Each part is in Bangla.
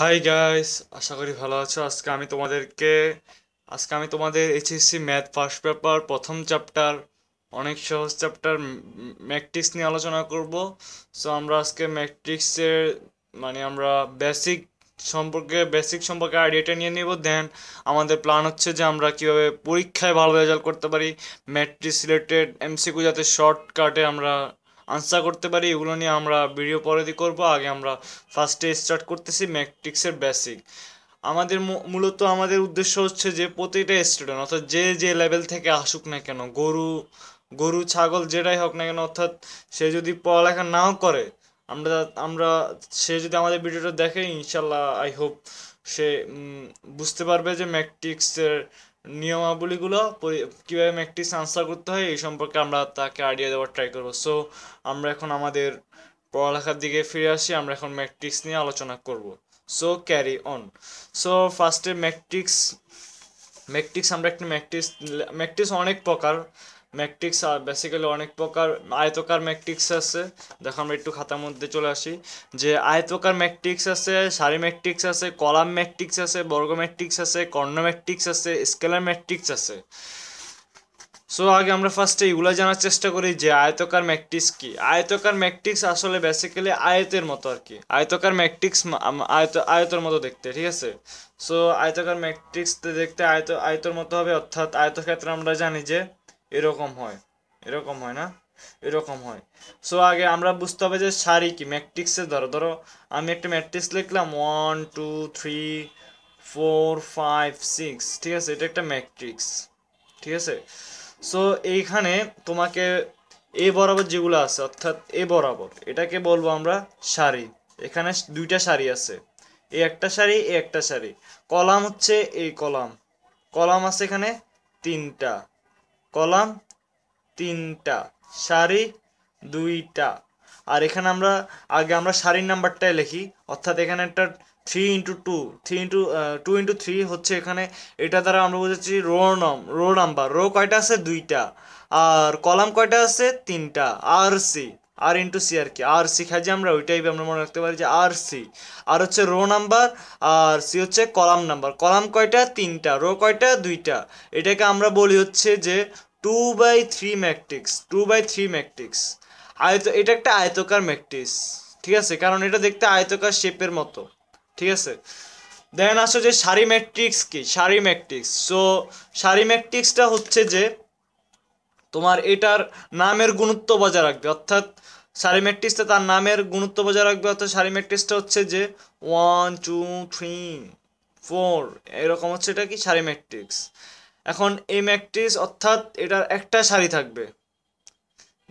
হাই গাইস আশা করি ভালো আছো আজকে আমি তোমাদেরকে আজকে আমি তোমাদের এইচএসসি ম্যাথ ফার্স্ট পেপার প্রথম চ্যাপ্টার অনেক সহজ চ্যাপ্টার ম্যাট্রিক্স নিয়ে আলোচনা করব সো আমরা আজকে ম্যাট্রিক্সের মানে আমরা বেসিক সম্পর্কে বেসিক সম্পর্কে আইডিয়াটা নিয়ে নেব দেন আমাদের প্ল্যান হচ্ছে যে আমরা কীভাবে পরীক্ষায় ভালো রেজাল্ট করতে পারি ম্যাট্রিক্স রিলেটেড এমসিকিউ যাতে শর্টকাটে আমরা আনসার করতে পারি এগুলো নিয়ে আমরা ভিডিও পরে করব আগে আমরা ফার্স্টে স্টার্ট করতেছি ম্যাট্রিক্সের বেসিক আমাদের মূলত আমাদের উদ্দেশ্য হচ্ছে যে প্রতিটা স্টুডেন্ট অর্থাৎ যে যে লেভেল থেকে আসুক না কেন গরু গরু ছাগল যেটাই হোক না কেন অর্থাৎ সে যদি পড়ালেখা নাও করে আমরা আমরা সে যদি আমাদের ভিডিওটা দেখে ইনশাল্লাহ আই হোপ সে বুঝতে পারবে যে ম্যাট্রিক্সের নিয়মাবলীগুলো কীভাবে ম্যাট্রিক্স আনসার করতে হয় এই সম্পর্কে আমরা তাকে আইডিয়া দেওয়ার ট্রাই করব সো আমরা এখন আমাদের পড়ালেখার দিকে ফিরে আসি আমরা এখন ম্যাট্রিক্স নিয়ে আলোচনা করব সো ক্যারি অন সো ফার্স্টে ম্যাট্রিক্স ম্যাট্রিক্স আমরা একটা ম্যাট্রিক্স ম্যাট্রিক্স অনেক প্রকার ম্যাট্রিক্স আর বেসিক্যালি অনেক প্রকার আয়তকার ম্যাট্রিক্স আছে দেখো আমরা একটু খাতার মধ্যে চলে আসি যে আয়তকার ম্যাট্রিক্স আছে সারি ম্যাট্রিক্স আছে কলাম ম্যাট্রিক্স আছে বর্গ ম্যাট্রিক্স আছে কর্ণ ম্যাট্রিক্স আছে স্কেলার ম্যাট্রিক্স আছে সো আগে আমরা ফার্স্টে এগুলো জানার চেষ্টা করি যে আয়তকার ম্যাট্রিক্স কি আয়তকার ম্যাট্রিক্স আসলে বেসিক্যালি আয়তের মতো আর কি আয়তকার ম্যাট্রিক্স আয়ত আয়তের মতো দেখতে ঠিক আছে সো আয়তকার ম্যাট্রিক্স দেখতে আয়ত আয়তের মতো হবে অর্থাৎ আয়তক্ষেত্রে আমরা জানি যে এরকম হয় এরকম হয় না এরকম হয় সো আগে আমরা বুঝতে হবে যে সারি কি ম্যাট্রিক্সে ধরো ধরো আমি একটা ম্যাট্রিক্স লিখলাম one two three four five six ঠিক আছে এটা একটা ম্যাট্রিক্স ঠিক আছে সো এইখানে তোমাকে এ বরাবর যেগুলো আছে অর্থাৎ এ বরাবর এটাকে বলবো আমরা সারি এখানে দুইটা সারি আছে এ একটা সারি এ একটা সারি কলাম হচ্ছে এই কলাম কলাম আছে এখানে তিনটা কলাম তিনটা সারি দুইটা আর এখানে আমরা আগে আমরা সারির নাম্বারটাই লিখি অর্থাৎ এখানে একটা three into two three into two into three হচ্ছে এখানে এটা দ্বারা আমরা বুঝেছি রো নম রো নাম্বার রো কয়টা আছে দুইটা আর কলাম কয়টা আছে তিনটা আর C R into C R কি আর সি খাই যে আমরা ওইটাই আমরা মনে রাখতে পারি যে আর সি আর হচ্ছে রো নাম্বার আর সি হচ্ছে কলাম নাম্বার কলাম কয়টা তিনটা রো কয়টা দুইটা এটাকে আমরা বলি হচ্ছে যে two by three matrix two by three matrix আয়ত এটা একটা আয়তকার ম্যাকটিক্স ঠিক আছে কারণ এটা দেখতে আয়তকার শেপের মতো ঠিক আছে দেখেন আসো যে সারি ম্যাট্রিক্স কি সারি ম্যাট্রিক্স সো সারি ম্যাট্রিক্সটা হচ্ছে যে তোমার এটার নামের গুণত্ব বজায় রাখবে অর্থাৎ সারি ম্যাট্রিক্সটা তার নামের গুণত্ব বজায় রাখবে অর্থাৎ সারি ম্যাট্রিক্সটা হচ্ছে যে ওয়ান টু থ্রি ফোর এরকম হচ্ছে এটা কি সারি মেট্রিক্স এখন এই ম্যাট্রিক্স অর্থাৎ এটার একটা সারি থাকবে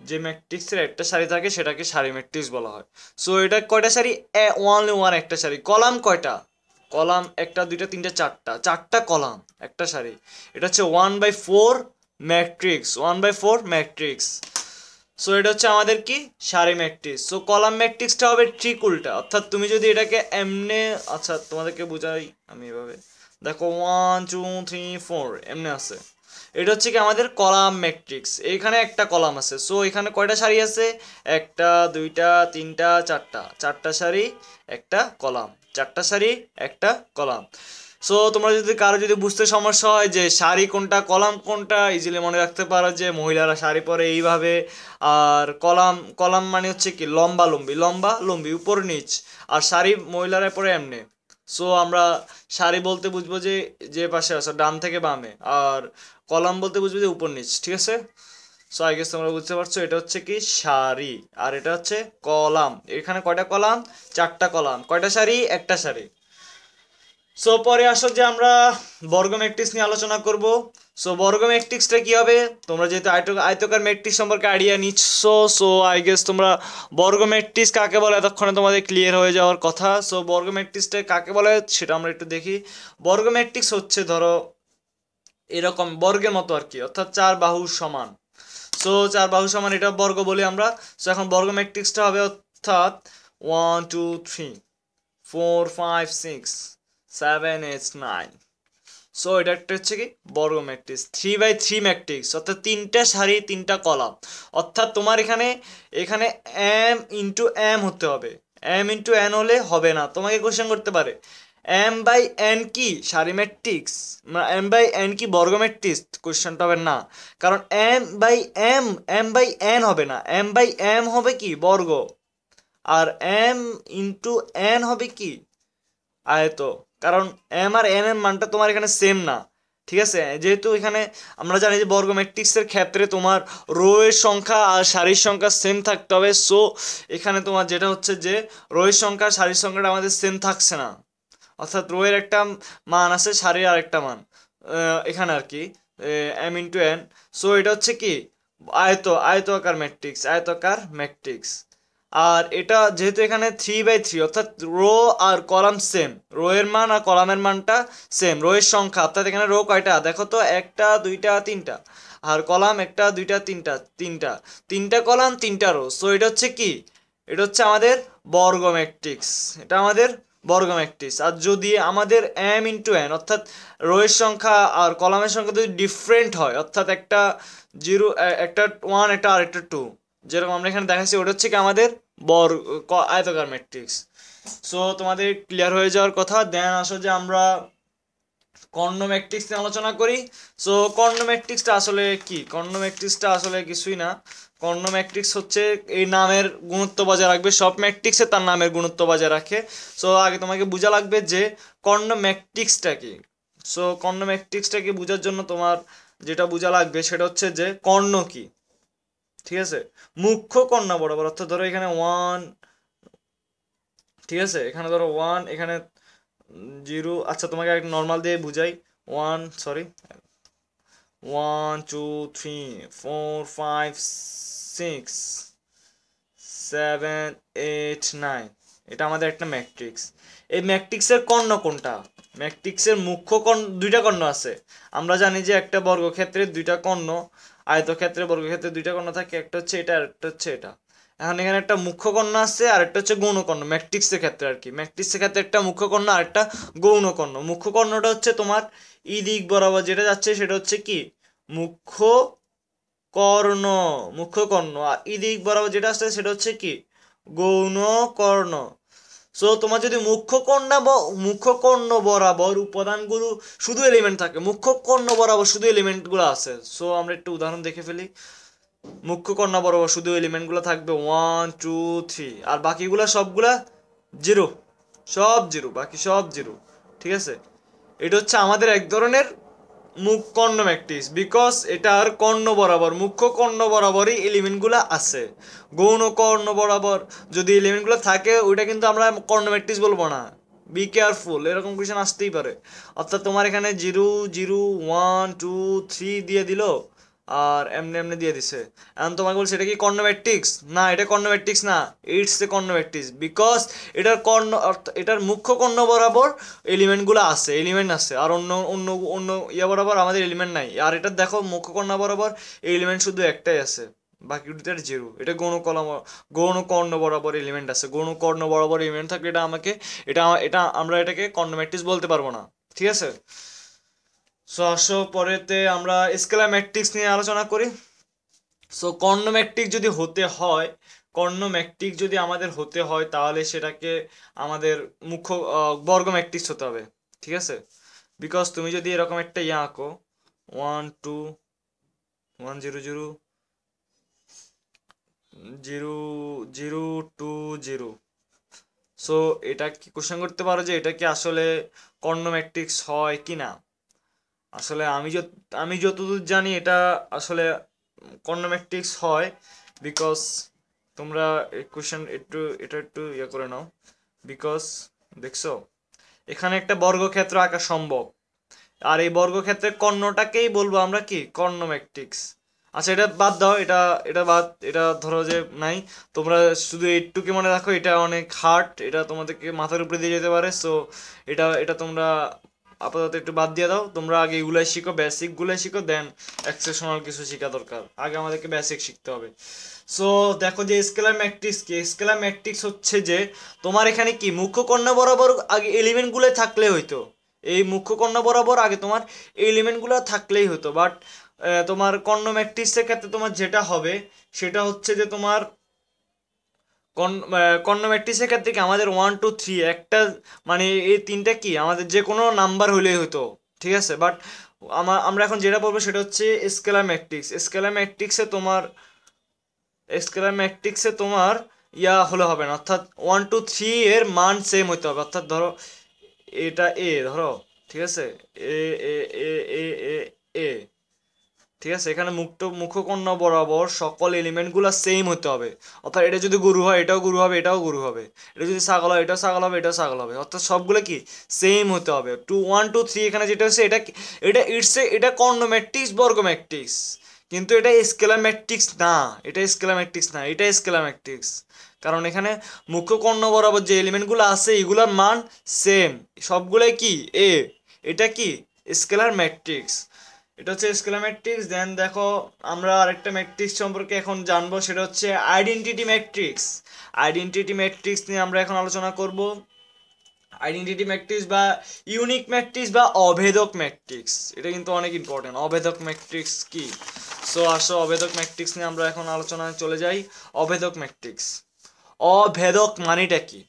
যে ম্যাট্রিক্সের একটা সারি থাকে সেটাকে সারি ম্যাট্রিক্স বলা হয় সো এটা কয়টা সারি ওয়ানলি ওয়ান একটা সারি কলাম কয়টা কলাম একটা দুইটা তিনটা চারটা চারটা কলাম একটা সারি এটা হচ্ছে one by four matrix one by four matrix so এটা হচ্ছে আমাদের কি সারি ম্যাট্রিক্স সো কলাম ম্যাট্রিক্সটা হবে ট্রিক উল্টা অর্থাৎ তুমি যদি এটাকে এমনে আচ্ছা তোমাদেরকে বোঝাই আমি এভাবে দেখো ওয়ান টু থ্রি ফোর এমনি আছে এটা হচ্ছে কি আমাদের কলাম ম্যাট্রিক্স এখানে একটা কলাম আছে সো এখানে কয়টা শাড়ি আছে একটা দুইটা তিনটা চারটা চারটা শাড়ি একটা কলাম চারটা শাড়ি একটা কলাম সো তোমরা যদি কারো যদি বুঝতে সমস্যা হয় যে শাড়ি কোনটা কলাম কোনটা ইজিলি মনে রাখতে পারো যে মহিলারা শাড়ি পরে এইভাবে আর কলাম কলাম মানে হচ্ছে কি লম্বা লম্বি লম্বা লম্বি উপর নিচ আর শাড়ি মহিলারা পরে এমনি সো আমরা শাড়ি বলতে বুঝবো যে যে পাশে আছে ডান থেকে বামে আর কলাম বলতে বুঝবো যে উপর নিচ ঠিক আছে সো আই গেস তোমরা বুঝতে পারছো এটা হচ্ছে কি শাড়ি আর এটা হচ্ছে কলাম এখানে কয়টা কলাম চারটা কলাম কয়টা শাড়ি একটা শাড়ি সো পরে আসো যে আমরা বর্গ ম্যাট্রিক্স নিয়ে আলোচনা করব সো বর্গ ম্যাট্রিক্সটা কী হবে তোমরা যেহেতু আয়তকার ম্যাট্রিক্স সম্পর্কে আইডিয়া নিচ্ছ সো আই গেস তোমরা বর্গ ম্যাট্রিক্স কাকে বলে এতক্ষণে তোমাদের ক্লিয়ার হয়ে যাওয়ার কথা সো বর্গ ম্যাট্রিক্সটা কাকে বলে সেটা আমরা একটু দেখি বর্গ ম্যাট্রিক্স হচ্ছে ধরো এরকম বর্গের মতো আর কি অর্থাৎ চার বাহু সমান সো চার বাহু সমান এটা বর্গ বলি আমরা সো এখন বর্গ ম্যাট্রিক্সটা হবে অর্থাৎ one two three four five six seven eight nine so এটা একটা হচ্ছে কি বর্গ matrix three by three matrix অর্থাৎ তিনটা সারি তিনটা কলাম অর্থাৎ তোমার এখানে এখানে এম ইন্টু এম হতে হবে এম ইন্টু এন হলে হবে না তোমাকে কোশ্চেন করতে পারে এম বাই এন কি সারি ম্যাট্রিক্স এম বাই এন কি বর্গ ম্যাট্রিক্স কোশ্চেনটা হবে না কারণ M by M M by N হবে না এম বাই এম হবে কি বর্গ আর এম ইন্টু এন হবে কি আয়ত কারণ এম আর এন এর মানটা তোমার এখানে সেম না ঠিক আছে যেহেতু এখানে আমরা জানি যে বর্গ ম্যাট্রিক্সের ক্ষেত্রে তোমার রোয়ের সংখ্যা আর সারির সংখ্যা সেম থাকতে হবে সো এখানে তোমার যেটা হচ্ছে যে রোয়ের সংখ্যা সারির সংখ্যাটা আমাদের সেম থাকছে না অর্থাৎ রোয়ের একটা মান আছে সারির আরেকটা মান এখানে আর কি এম ইন্টু এন সো এটা হচ্ছে কি আয়ত আয়তাকার ম্যাট্রিক্স আয়তাকার ম্যাট্রিক্স আর এটা যেহেতু এখানে থ্রি বাই থ্রি অর্থাৎ রো আর কলাম সেম রো এর মান আর কলামের মানটা সেম রো এর সংখ্যা অর্থাৎ এখানে রো কয়টা দেখো তো একটা দুইটা তিনটা আর কলাম একটা দুইটা তিনটা তিনটা তিনটা কলাম তিনটা রো সো এটা হচ্ছে কি এটা হচ্ছে আমাদের বর্গ ম্যাট্রিক্স এটা আমাদের বর্গ ম্যাট্রিক্স আর যদি আমাদের এম ইন্টু এন অর্থাৎ রোয়ের সংখ্যা আর কলামের সংখ্যা যদি ডিফারেন্ট হয় অর্থাৎ একটা জিরো একটা ওয়ান একটা আর একটা টু যেরকম আমরা এখানে দেখাচ্ছি ওটা হচ্ছে কি আমাদের বর আয়তাকার ম্যাট্রিক্স সো তোমাদের ক্লিয়ার হয়ে যাওয়ার কথা দেন আসো যে আমরা কর্ণ ম্যাট্রিক্স নিয়ে আলোচনা করি সো কর্ণ ম্যাট্রিক্সটা আসলে কি কর্ণ ম্যাট্রিক্সটা আসলে কিছুই না কর্ণ ম্যাট্রিক্স হচ্ছে এই নামের গুরুত্ব বজায় রাখবে সব ম্যাট্রিক্সে তার নামের গুরুত্ব বজায় রাখে সো আগে তোমাকে বোঝা লাগবে যে কর্ণ ম্যাট্রিক্সটা কি সো কর্ণ ম্যাট্রিক্সটাকে বোঝার জন্য তোমার যেটা বোঝা লাগবে সেটা হচ্ছে যে কর্ণ কী ঠিক আছে মুখ্য কন্যা বরাবর অর্থাৎ ধরো এখানে ওয়ান ঠিক আছে এখানে ধরো ওয়ান এখানে জিরো আচ্ছা তোমাকে এক নর্মাল দিয়ে বুঝাই one sorry one two three four five six seven eight nine এটা আমাদের একটা ম্যাট্রিক্স এই ম্যাট্রিক্সের কর্ণ কোনটা ম্যাট্রিক্সের মুখ্য কর্ণ দুইটা কর্ণ আছে আমরা জানি যে একটা বর্গক্ষেত্রে দুইটা কর্ণ আয়তক্ষেত্রে বর্গক্ষেত্রে দুইটা কন্যা থাকে একটা হচ্ছে এটা আর একটা হচ্ছে এটা এখন এখানে একটা মুখ্য কন্যা আছে আর একটা হচ্ছে গৌণকর্ণ ম্যাট্রিক্সের ক্ষেত্রে আর কি ম্যাট্রিক্সের ক্ষেত্রে একটা মুখ্য কন্যা আর একটা গৌণকর্ণ মুখ্য কর্ণটা হচ্ছে তোমার ই দিক বরাবর যেটা যাচ্ছে সেটা হচ্ছে কি মুখ্য কর্ণ মুখ্য কর্ণ আর ই দিক বরাবর যেটা আসছে সেটা হচ্ছে কি গৌণকর্ণ সো তোমার যদি মুখ্য কন্যা মুখ্য কর্ণ বরাবর উপাদানগুলো শুধু এলিমেন্ট থাকে মুখ্য কর্ণ বরাবর শুধু এলিমেন্টগুলো আছে সো আমরা একটু উদাহরণ দেখে ফেলি মুখ্য কন্যা বরাবর শুধু এলিমেন্টগুলো থাকবে ওয়ান টু থ্রি আর বাকিগুলো সবগুলা জিরো সব জিরো বাকি সব জিরো ঠিক আছে এটা হচ্ছে আমাদের এক ধরনের মুখ কর্ণ ম্যাকটিস বিকজ এটার কর্ণ বরাবর মুখ্য কর্ণ বরাবরই এলিমেন্টগুলো আছে গৌণ কর্ণ বরাবর যদি এলিমেন্টগুলো থাকে ওইটা কিন্তু আমরা কর্ণ ম্যাকটিস বলবো না বি কেয়ারফুল এরকম কোয়েশন আসতেই পারে অর্থাৎ তোমার এখানে zero zero one two three দিয়ে দিল আর এমনি এমনি দিয়ে দিছে এখন তোমাকে বলছি এটা কি কর্নোম্যাট্রিক্স না এটা কর্নোম্যাট্রিক্স না ইটস এ কর্নোম্যাট্রিক্স বিকজ এটার কর্ণ অর্থাৎ এটার মুখ্য কর্ণ বরাবর এলিমেন্টগুলো আছে এলিমেন্ট আছে আর অন্য অন্য অন্য ইয়ে বরাবর আমাদের এলিমেন্ট নাই আর এটা দেখো মুখ্য কর্ণ বরাবর এলিমেন্ট শুধু একটাই আছে বাকি দুটার জিরো এটা গৌণ কর্ণ বরাবর এলিমেন্ট আছে কর্ণ বরাবর এলিমেন্ট থাকলে এটা আমাকে এটা এটা আমরা এটাকে কর্ণম্যাট্রিক্স বলতে পারবো না ঠিক আছে সো আসো পরেতে আমরা স্কেলা ম্যাট্রিক্স নিয়ে আলোচনা করি সো ম্যাট্রিক যদি হতে হয় ম্যাট্রিক যদি আমাদের হতে হয় তাহলে সেটাকে আমাদের মুখ্য বর্গ ম্যাট্রিক্স হতে হবে ঠিক আছে বিকজ তুমি যদি এরকম একটা ইয়ে আঁকো one two one zero zero zero zero two zero so এটা কি কোশ্চেন করতে পারো যে এটা কি আসলে কর্ণ ম্যাট্রিক্স হয় কি না আসলে আমি যত আমি যতদূর জানি এটা আসলে কর্নোমেট্রিক্স হয় বিকজ তোমরা এই কোয়েশ্চেন একটু এটা একটু ইয়ে করে নাও বিকজ দেখছো এখানে একটা বর্গক্ষেত্র আঁকা সম্ভব আর এই বর্গক্ষেত্রে কর্ণটাকেই বলবো আমরা কি কর্ণমেট্রিক্স আচ্ছা এটা বাদ দাও এটা এটা বাদ এটা ধরো যে নাই তোমরা শুধু এইটুকু মনে রাখো এটা অনেক হার্ড এটা তোমাদেরকে মাথার উপরে দিয়ে যেতে পারে সো এটা এটা তোমরা আপাতত একটু বাদ দিয়ে দাও তোমরা আগে এগুলাই শিখো বেসিকগুলাই শিখো দেন এক্সেপশনাল কিছু শেখা দরকার আগে আমাদেরকে বেসিক শিখতে হবে সো দেখো যে স্কেলার ম্যাট্রিক্স কি স্কেলার ম্যাট্রিক্স হচ্ছে যে তোমার এখানে কি মুখ্য কন্যা বরাবর আগে এলিমেন্টগুলো থাকলে হইতো এই মুখ্য কন্যা বরাবর আগে তোমার এই এলিমেন্টগুলো থাকলেই হতো বাট তোমার কর্ণ ম্যাট্রিক্সের ক্ষেত্রে তোমার যেটা হবে সেটা হচ্ছে যে তোমার কর্ণ ম্যাট্রিক্সের ক্ষেত্রে কি আমাদের ওয়ান টু থ্রি একটা মানে এই তিনটা কি আমাদের যে কোনো নাম্বার হলেই হতো ঠিক আছে বাট আমার আমরা এখন যেটা বলবো সেটা হচ্ছে স্কেলার ম্যাট্রিক্স স্কেলার ম্যাট্রিক্সে তোমার স্কেলার ম্যাট্রিক্সে তোমার ইয়া হলে হবে না অর্থাৎ ওয়ান টু থ্রি এর মান সেম হতে হবে অর্থাৎ ধরো এটা এ ধরো ঠিক আছে এ এ এ এ এ এ ঠিক আছে এখানে মুক্ত মুখকন্যা বরাবর সকল এলিমেন্টগুলো সেম হতে হবে অর্থাৎ এটা যদি গুরু হয় এটাও গুরু হবে এটাও গুরু হবে এটা যদি ছাগল হয় এটাও ছাগল হবে এটাও ছাগল হবে অর্থাৎ সবগুলো কি সেম হতে হবে টু ওয়ান টু থ্রি এখানে যেটা হচ্ছে এটা এটা ইটসে এটা কর্ণ ম্যাট্রিক্স বর্গ ম্যাট্রিক্স কিন্তু এটা স্কেলার ম্যাট্রিক্স না এটা স্কেলার ম্যাট্রিক্স না এটা স্কেলার ম্যাট্রিক্স কারণ এখানে মুখ্য কর্ণ বরাবর যে এলিমেন্টগুলো আছে এগুলোর মান সেম সবগুলোই কি এ এটা কি স্কেলার ম্যাট্রিক্স এটা হচ্ছে স্কেলার ম্যাট্রিক্স দেন দেখো আমরা আরেকটা ম্যাট্রিক্স সম্পর্কে এখন জানবো সেটা হচ্ছে আইডেন্টিটি ম্যাট্রিক্স আইডেন্টিটি ম্যাট্রিক্স নিয়ে আমরা এখন আলোচনা করব আইডেন্টিটি ম্যাট্রিক্স বা ইউনিক ম্যাট্রিক্স বা অভেদক ম্যাট্রিক্স এটা কিন্তু অনেক ইম্পর্টেন্ট অভেদক ম্যাট্রিক্স কি সো আসো অভেদক ম্যাট্রিক্স নিয়ে আমরা এখন আলোচনায় চলে যাই অভেদক ম্যাট্রিক্স অভেদক মানেটা কি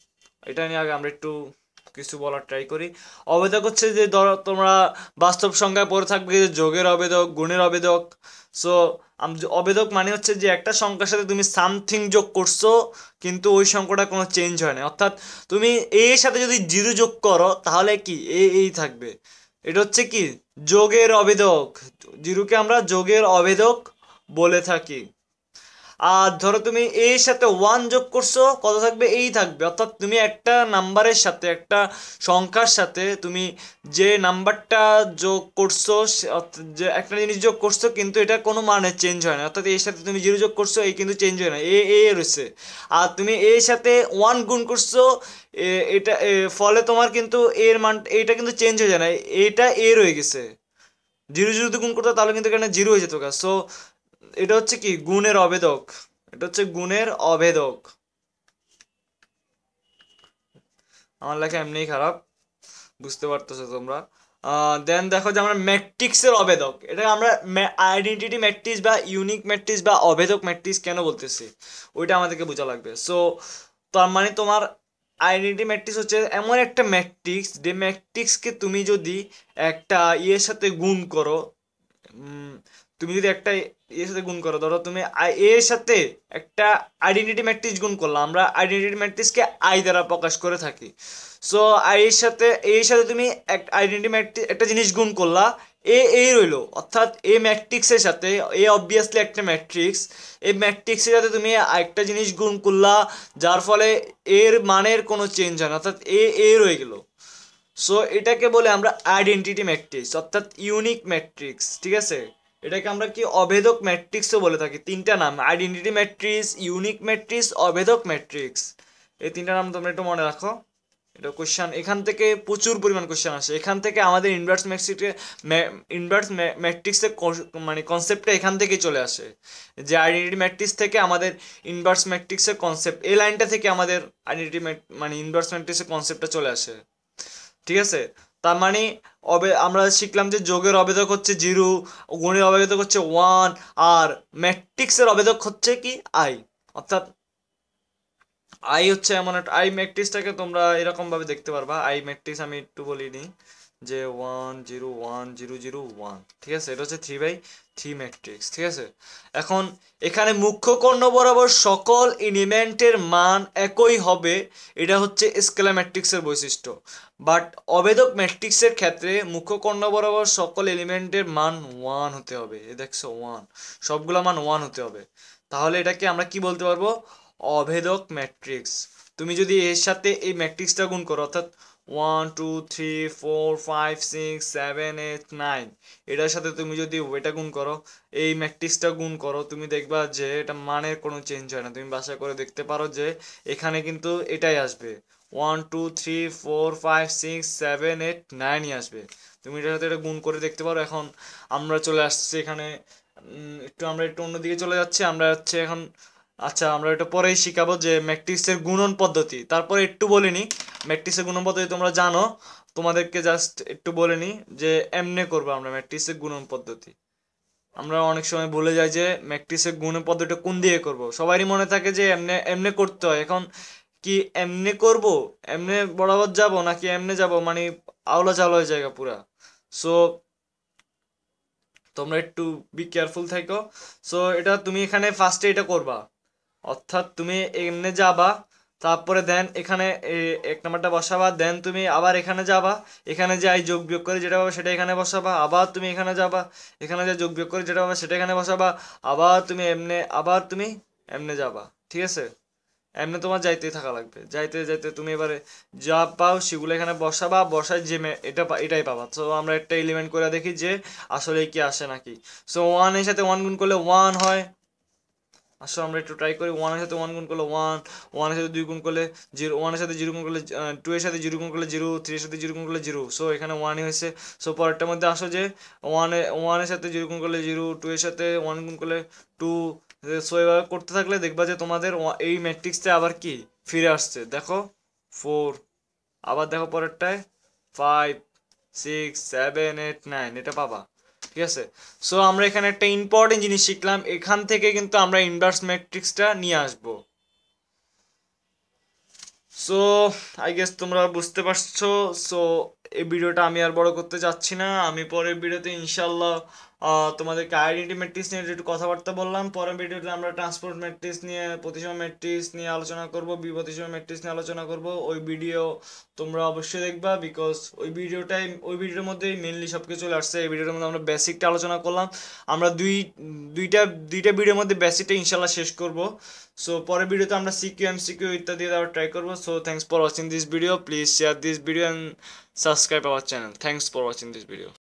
এটা নিয়ে আগে আমরা একটু কিছু বলার ট্রাই করি অবেদক হচ্ছে যে ধরো তোমরা বাস্তব সংখ্যায় পড়ে থাকবে যে যোগের অবেদক গুণের অবেদক সো অবেদক মানে হচ্ছে যে একটা সংখ্যার সাথে তুমি সামথিং যোগ করছো কিন্তু ওই সংখ্যাটা কোনো চেঞ্জ হয় না অর্থাৎ তুমি এর সাথে যদি জিরো যোগ করো তাহলে কি এ এই থাকবে এটা হচ্ছে কি যোগের অবেদক জিরোকে আমরা যোগের অবেদক বলে থাকি আর ধরো তুমি এর সাথে ওয়ান যোগ করছো কত থাকবে এই থাকবে অর্থাৎ তুমি একটা নাম্বারের সাথে একটা সংখ্যার সাথে তুমি যে নাম্বারটা যোগ করছো যে একটা জিনিস যোগ করছো কিন্তু এটা কোনো মানে চেঞ্জ হয় না অর্থাৎ এর সাথে তুমি জিরো যোগ করছো এই কিন্তু চেঞ্জ হয় না এ এ রয়েছে আর তুমি এর সাথে ওয়ান গুণ করছো এটা ফলে তোমার কিন্তু এর মান এটা কিন্তু চেঞ্জ হয়ে যায় না এটা এ রয়ে গেছে জিরো জিরো গুণ করতো তাহলে কিন্তু এখানে জিরো হয়ে যেত সো এটা হচ্ছে কি গুণের অবেদক এটা হচ্ছে গুণের অবেদক আমার লেখা এমনিই খারাপ বুঝতে পারতেছো তোমরা দেন দেখো যে আমরা ম্যাট্রিক্সের অবেদক এটা আমরা আইডেন্টিটি ম্যাট্রিক্স বা ইউনিক ম্যাট্রিক্স বা অবেদক ম্যাট্রিক্স কেন বলতেছি ওইটা আমাদেরকে বোঝা লাগবে সো তার মানে তোমার আইডেন্টি ম্যাট্রিক্স হচ্ছে এমন একটা ম্যাট্রিক্স যে ম্যাট্রিক্সকে তুমি যদি একটা ইয়ের সাথে গুণ করো তুমি যদি একটা এর সাথে গুণ করো ধরো তুমি এর সাথে একটা আইডেন্টিটি ম্যাট্রিক্স গুণ করলো আমরা আইডেন্টিটি ম্যাট্রিক্সকে আই দ্বারা প্রকাশ করে থাকি সো এর সাথে এর সাথে তুমি এক আইডেন্টি ম্যাট্রিক্স একটা জিনিস গুণ করলা এ এই রইলো অর্থাৎ এ ম্যাট্রিক্সের সাথে এ অবভিয়াসলি একটা ম্যাট্রিক্স এই ম্যাট্রিক্সের সাথে তুমি একটা জিনিস গুণ করলা যার ফলে এর মানের কোনো চেঞ্জ হয় না অর্থাৎ এ এ রয়ে গেলো সো এটাকে বলে আমরা আইডেন্টিটি ম্যাট্রিক্স অর্থাৎ ইউনিক ম্যাট্রিক্স ঠিক আছে এটাকে আমরা কি অভেদক ম্যাট্রিক্সও বলে থাকি তিনটা নাম আইডেন্টিটি ম্যাট্রিক্স ইউনিক ম্যাট্রিক্স অভেদক ম্যাট্রিক্স এই তিনটা নাম তোমরা একটু মনে রাখো এটা কোশ্চেন এখান থেকে প্রচুর পরিমাণ কোশ্চেন আসে এখান থেকে আমাদের ইনভার্স ম্যাট্রিক্সে ইনভার্স ম্যাট্রিক্সের মানে কনসেপ্টটা এখান থেকে চলে আসে যে আইডেন্টিটি ম্যাট্রিক্স থেকে আমাদের ইনভার্স ম্যাট্রিক্সের কনসেপ্ট এই লাইনটা থেকে আমাদের আইডেন্টিটি মানে ইনভার্স ম্যাট্রিক্সের কনসেপ্টটা চলে আসে ঠিক আছে তার মানে অবে আমরা শিখলাম যে যোগের অবেদক হচ্ছে জিরো গুণের অবেদক হচ্ছে ওয়ান আর ম্যাট্রিক্সের অবেদক হচ্ছে কি আই অর্থাৎ আই হচ্ছে এমন একটা আই ম্যাট্রিক্সটাকে তোমরা এরকমভাবে দেখতে পারবা আই ম্যাট্রিক্স আমি একটু বলি নিই যে one zero one zero zero one ঠিক আছে এটা হচ্ছে থ্রি বাই থ্রি ম্যাট্রিক্স ঠিক আছে এখন এখানে মুখ্য কর্ণ বরাবর সকল এলিমেন্টের মান একই হবে এটা হচ্ছে স্কেলা ম্যাট্রিক্সের বৈশিষ্ট্য বাট অবেদক ম্যাট্রিক্সের ক্ষেত্রে মুখ্য কর্ণ বরাবর সকল এলিমেন্টের মান ওয়ান হতে হবে এ দেখছো ওয়ান সবগুলো মান ওয়ান হতে হবে তাহলে এটাকে আমরা কি বলতে পারবো অভেদক ম্যাট্রিক্স তুমি যদি এর সাথে এই ম্যাট্রিক্সটা গুণ করো অর্থাৎ one two three four five six seven eight nine এটার সাথে তুমি যদি ওয়েটা গুণ করো এই ম্যাট্রিক্সটা গুণ করো তুমি দেখবা যে এটা মানের কোনো চেঞ্জ হয় না তুমি বাসা করে দেখতে পারো যে এখানে কিন্তু এটাই আসবে one two three four five six seven eight নাইনই আসবে তুমি এটার সাথে এটা গুণ করে দেখতে পারো এখন আমরা চলে আসছি এখানে একটু আমরা একটু অন্যদিকে চলে যাচ্ছি আমরা হচ্ছে এখন আচ্ছা আমরা এটা পরেই শিখাবো যে ম্যাট্রিক্সের গুণন পদ্ধতি তারপরে একটু বলিনি ম্যাট্রিক্সের পদ্ধতি তোমরা জানো তোমাদেরকে জাস্ট একটু বলে নিই যে এমনে করবো আমরা ম্যাট্রিক্সের গুণন পদ্ধতি আমরা অনেক সময় ভুলে যাই যে ম্যাট্রিক্সের গুণন পদ্ধতিটা কোন দিয়ে করব সবারই মনে থাকে যে এমনে এমনে করতে হয় এখন কি এমনে করব এমনে বরাবর যাব নাকি এমনে যাব মানে আওলা চাওলা হয়ে জায়গা পুরা সো তোমরা একটু বি কেয়ারফুল থাকো সো এটা তুমি এখানে ফার্স্টে এটা করবা অর্থাৎ তুমি এমনে যাবা তারপরে দেন এখানে এক নাম্বারটা বসাবা দেন তুমি আবার এখানে যাবা এখানে যাই যোগ বিয়োগ করে যেটা পাবে সেটা এখানে বসাবা আবার তুমি এখানে যাবা এখানে যাই যোগ বিয়োগ করে যেটা পাবা সেটা এখানে বসাবা আবার তুমি এমনে আবার তুমি এমনে যাবা ঠিক আছে এমনি তোমার যাইতেই থাকা লাগবে যাইতে যাইতে তুমি এবারে যা পাও সেগুলো এখানে বসাবা বসায় যে এটা এটাই পাবা সো আমরা একটা এলিমেন্ট করে দেখি যে আসলে কি আসে নাকি সো ওয়ানের সাথে ওয়ান গুণ করলে ওয়ান হয় আসো আমরা একটু ট্রাই করি ওয়ানের সাথে ওয়ান গুণ করলে ওয়ান ওয়ানের সাথে দুই গুণ করলে জিরো ওয়ানের সাথে জিরো গুণ করলে টু এর সাথে জিরো গুণ করলে জিরো থ্রির সাথে জিরো গুণ করলে জিরো সো এখানে ওয়ানই হয়েছে সো পরেরটার মধ্যে আসো যে ওয়ানে ওয়ানের সাথে জিরো গুণ করলে জিরো টু এর সাথে ওয়ান গুণ করলে টু সো এভাবে করতে থাকলে দেখবা যে তোমাদের এই ম্যাট্রিক্সটা আবার কি ফিরে আসছে দেখো ফোর আবার দেখো পরেরটায় five six seven eight nine এটা পাবা ঠিক আছে সো আমরা এখানে একটা ইম্পর্টেন্ট জিনিস শিখলাম এখান থেকে কিন্তু আমরা ইনভার্স ম্যাট্রিক্সটা নিয়ে আসব সো আই গেস তোমরা বুঝতে পারছো সো এই ভিডিওটা আমি আর বড় করতে চাচ্ছি না আমি পরের ভিডিওতে ইনশাল্লাহ তোমাদেরকে আইডেন্টি ম্যাট্রিক্স নিয়ে একটু কথাবার্তা বললাম পরের ভিডিওতে আমরা ট্রান্সপোর্ট ম্যাট্রিক্স নিয়ে প্রতিসম ম্যাট্রিক্স নিয়ে আলোচনা করব বিপ্রতিসম ম্যাট্রিক্স নিয়ে আলোচনা করব ওই ভিডিও তোমরা অবশ্যই দেখবা বিকজ ওই ভিডিওটাই ওই ভিডিওর মধ্যেই মেনলি সব কিছু চলে আসছে এই ভিডিওর মধ্যে আমরা বেসিকটা আলোচনা করলাম আমরা দুই দুইটা দুইটা ভিডিওর মধ্যে বেসিকটা ইনশাল্লাহ শেষ করব সো পরের ভিডিওতে আমরা সিকিউ এম সিকিউ ইত্যাদি আবার ট্রাই করবো so thanks for watching this video please share this video and subscribe our channel thanks for watching this video